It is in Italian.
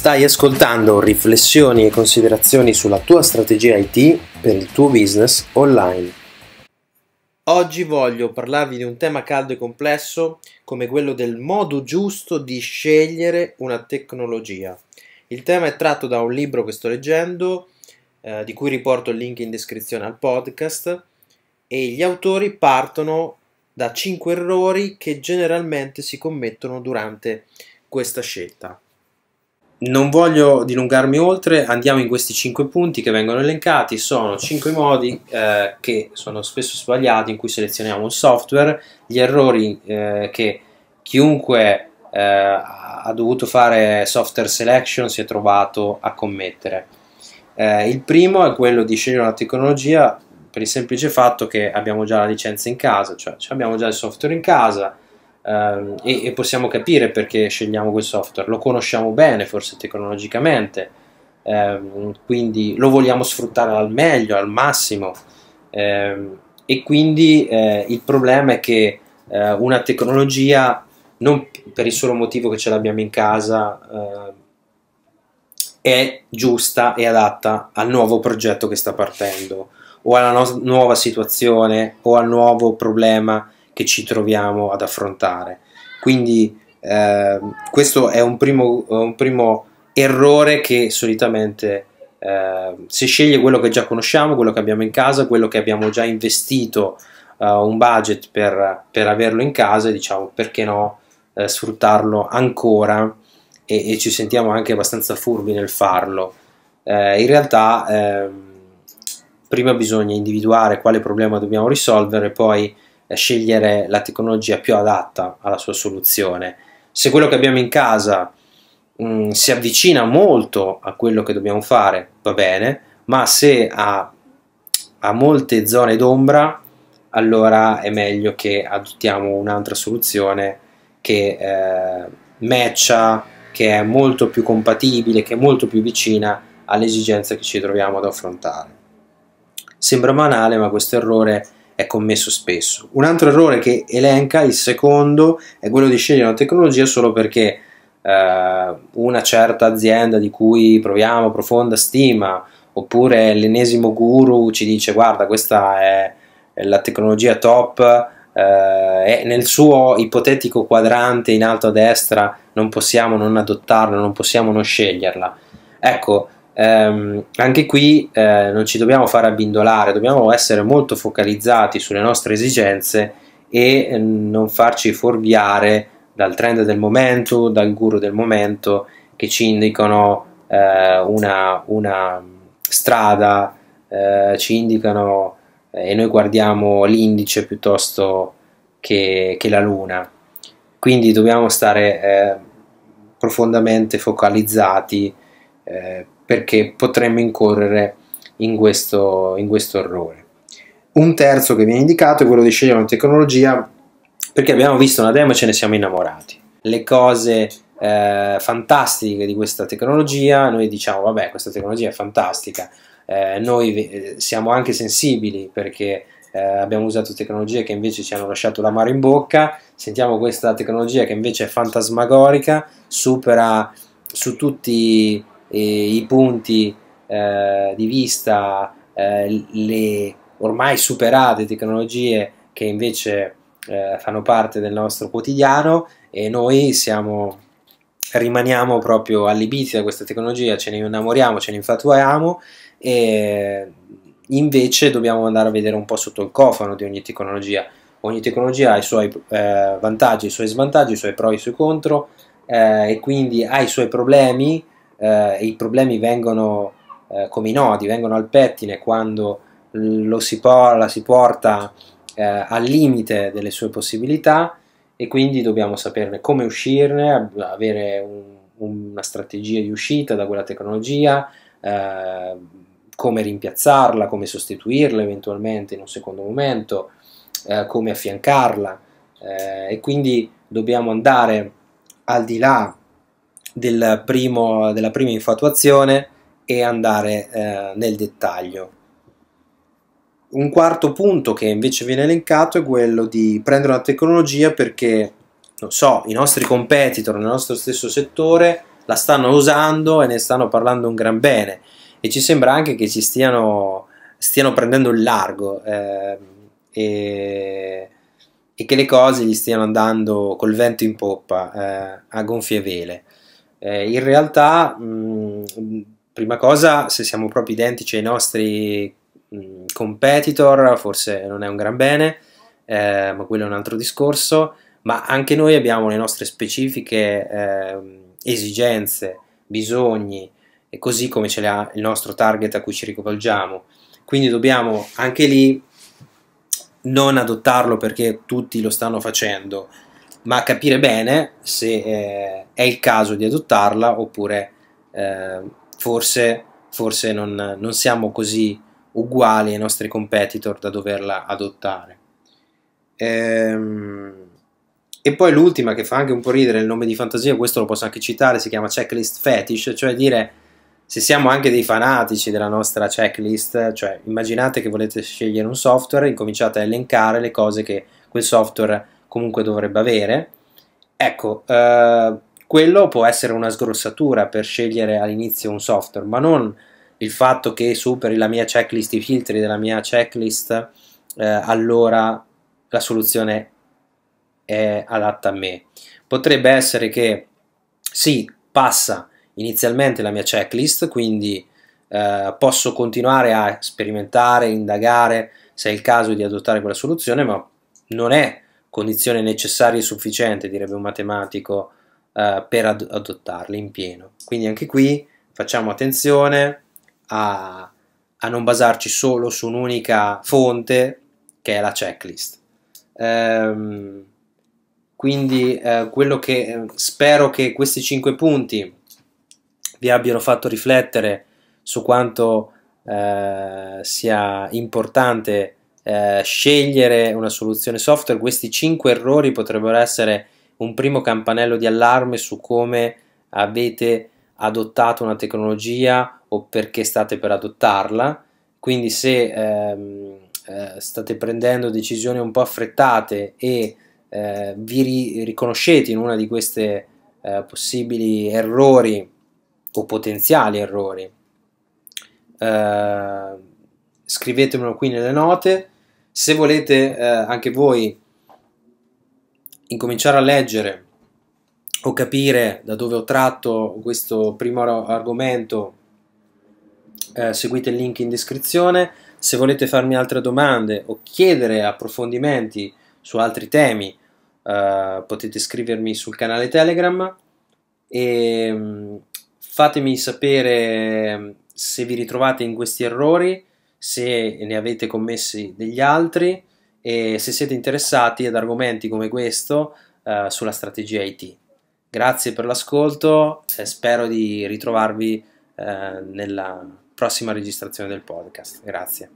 Stai ascoltando riflessioni e considerazioni sulla tua strategia IT per il tuo business online. Oggi voglio parlarvi di un tema caldo e complesso come quello del modo giusto di scegliere una tecnologia. Il tema è tratto da un libro che sto leggendo, eh, di cui riporto il link in descrizione al podcast, e gli autori partono da 5 errori che generalmente si commettono durante questa scelta non voglio dilungarmi oltre, andiamo in questi 5 punti che vengono elencati, sono 5 modi eh, che sono spesso sbagliati in cui selezioniamo un software, gli errori eh, che chiunque eh, ha dovuto fare software selection si è trovato a commettere. Eh, il primo è quello di scegliere una tecnologia per il semplice fatto che abbiamo già la licenza in casa, cioè, cioè abbiamo già il software in casa, Um, e, e, possiamo capire perché scegliamo quel software, lo conosciamo bene forse tecnologicamente, um, quindi lo vogliamo sfruttare al meglio, al massimo um, e quindi eh, il problema è che eh, una tecnologia non per il solo motivo che ce l'abbiamo in casa eh, è giusta e adatta al nuovo progetto che sta partendo o alla no nuova situazione o al nuovo problema che ci troviamo ad affrontare. Quindi eh, questo è un primo, un primo, errore che solitamente eh, si sceglie quello che già conosciamo, quello che abbiamo in casa, quello che abbiamo già investito eh, un budget per, per, averlo in casa e diciamo perché no eh, sfruttarlo ancora e, e, ci sentiamo anche abbastanza furbi nel farlo. Eh, in realtà ehm, prima bisogna individuare quale problema dobbiamo risolvere, poi eh, scegliere la tecnologia più adatta alla sua soluzione. Se quello che abbiamo in casa mh, mm, si avvicina molto a quello che dobbiamo fare, va bene, ma se ha, ha molte zone d'ombra, allora è meglio che adottiamo un'altra soluzione che eh, matcha, che è molto più compatibile, che è molto più vicina all'esigenza che ci troviamo ad affrontare. Sembra banale, ma questo errore è commesso spesso. Un altro errore che elenca, il secondo, è quello di scegliere una tecnologia solo perché eh, una certa azienda di cui proviamo profonda stima oppure l'ennesimo guru ci dice guarda questa è la tecnologia top eh, e nel suo ipotetico quadrante in alto a destra non possiamo non adottarla, non possiamo non sceglierla. Ecco, ehm, anche qui eh, non ci dobbiamo far abbindolare, dobbiamo essere molto focalizzati sulle nostre esigenze e eh, non farci fuorviare dal trend del momento, dal guru del momento che ci indicano eh, una, una, strada, eh, ci indicano eh, e noi guardiamo l'indice piuttosto che, che la luna. Quindi dobbiamo stare eh, profondamente focalizzati eh, perché potremmo incorrere in questo, in questo errore. Un terzo che viene indicato è quello di scegliere una tecnologia perché abbiamo visto una demo e ce ne siamo innamorati. Le cose eh, fantastiche di questa tecnologia, noi diciamo vabbè questa tecnologia è fantastica, eh, noi eh, siamo anche sensibili perché eh, abbiamo usato tecnologie che invece ci hanno lasciato l'amaro in bocca, sentiamo questa tecnologia che invece è fantasmagorica, supera su tutti i i punti eh, di vista, eh, le ormai superate tecnologie che invece eh, fanno parte del nostro quotidiano e noi siamo, rimaniamo proprio allibiti da questa tecnologia, ce ne innamoriamo, ce ne infatuiamo e invece dobbiamo andare a vedere un po' sotto il cofano di ogni tecnologia. Ogni tecnologia ha i suoi eh, vantaggi, i suoi svantaggi, i suoi pro e i suoi contro eh, e quindi ha i suoi problemi eh, i problemi vengono eh, come i nodi, vengono al pettine quando lo si, por la si porta eh, al limite delle sue possibilità e quindi dobbiamo saperne come uscirne, avere un, una strategia di uscita da quella tecnologia, eh, come rimpiazzarla, come sostituirla eventualmente in un secondo momento, eh, come affiancarla eh, e quindi dobbiamo andare al di là del primo, della prima infatuazione e andare eh, nel dettaglio. Un quarto punto che invece viene elencato è quello di prendere una tecnologia perché, non so, i nostri competitor nel nostro stesso settore la stanno usando e ne stanno parlando un gran bene e ci sembra anche che ci stiano, stiano prendendo il largo eh, e, e, che le cose gli stiano andando col vento in poppa eh, a gonfie vele. Eh, in realtà, mh, prima cosa, se siamo proprio identici ai nostri mh, competitor, forse non è un gran bene, eh, ma quello è un altro discorso, ma anche noi abbiamo le nostre specifiche eh, esigenze, bisogni, e così come ce le ha il nostro target a cui ci rivolgiamo. Quindi dobbiamo anche lì non adottarlo perché tutti lo stanno facendo, ma capire bene se eh, è il caso di adottarla oppure eh, forse, forse non, non, siamo così uguali ai nostri competitor da doverla adottare. Ehm, e poi l'ultima che fa anche un po' ridere il nome di fantasia, questo lo posso anche citare, si chiama checklist fetish, cioè dire se siamo anche dei fanatici della nostra checklist, cioè immaginate che volete scegliere un software, incominciate a elencare le cose che quel software comunque dovrebbe avere. Ecco, eh, quello può essere una sgrossatura per scegliere all'inizio un software, ma non il fatto che superi la mia checklist, i filtri della mia checklist, eh, allora la soluzione è adatta a me. Potrebbe essere che sì, passa inizialmente la mia checklist, quindi eh, posso continuare a sperimentare, indagare se è il caso di adottare quella soluzione, ma non è condizione necessaria e sufficiente, direbbe un matematico, eh, per ad adottarli in pieno. Quindi anche qui facciamo attenzione a, a non basarci solo su un'unica fonte che è la checklist. Ehm, quindi eh, quello che eh, spero che questi cinque punti vi abbiano fatto riflettere su quanto eh, sia importante eh, scegliere una soluzione software, questi 5 errori potrebbero essere un primo campanello di allarme su come avete adottato una tecnologia o perché state per adottarla. Quindi se ehm, eh, state prendendo decisioni un po' affrettate e eh, vi ri riconoscete in uno di questi eh, possibili errori o potenziali errori, eh, scrivetemelo qui nelle note se volete eh, anche voi incominciare a leggere o capire da dove ho tratto questo primo argomento, eh, seguite il link in descrizione. Se volete farmi altre domande o chiedere approfondimenti su altri temi, eh, potete scrivermi sul canale Telegram e mm, fatemi sapere mm, se vi ritrovate in questi errori se ne avete commessi degli altri e se siete interessati ad argomenti come questo eh, sulla strategia IT. Grazie per l'ascolto e spero di ritrovarvi eh, nella prossima registrazione del podcast. Grazie.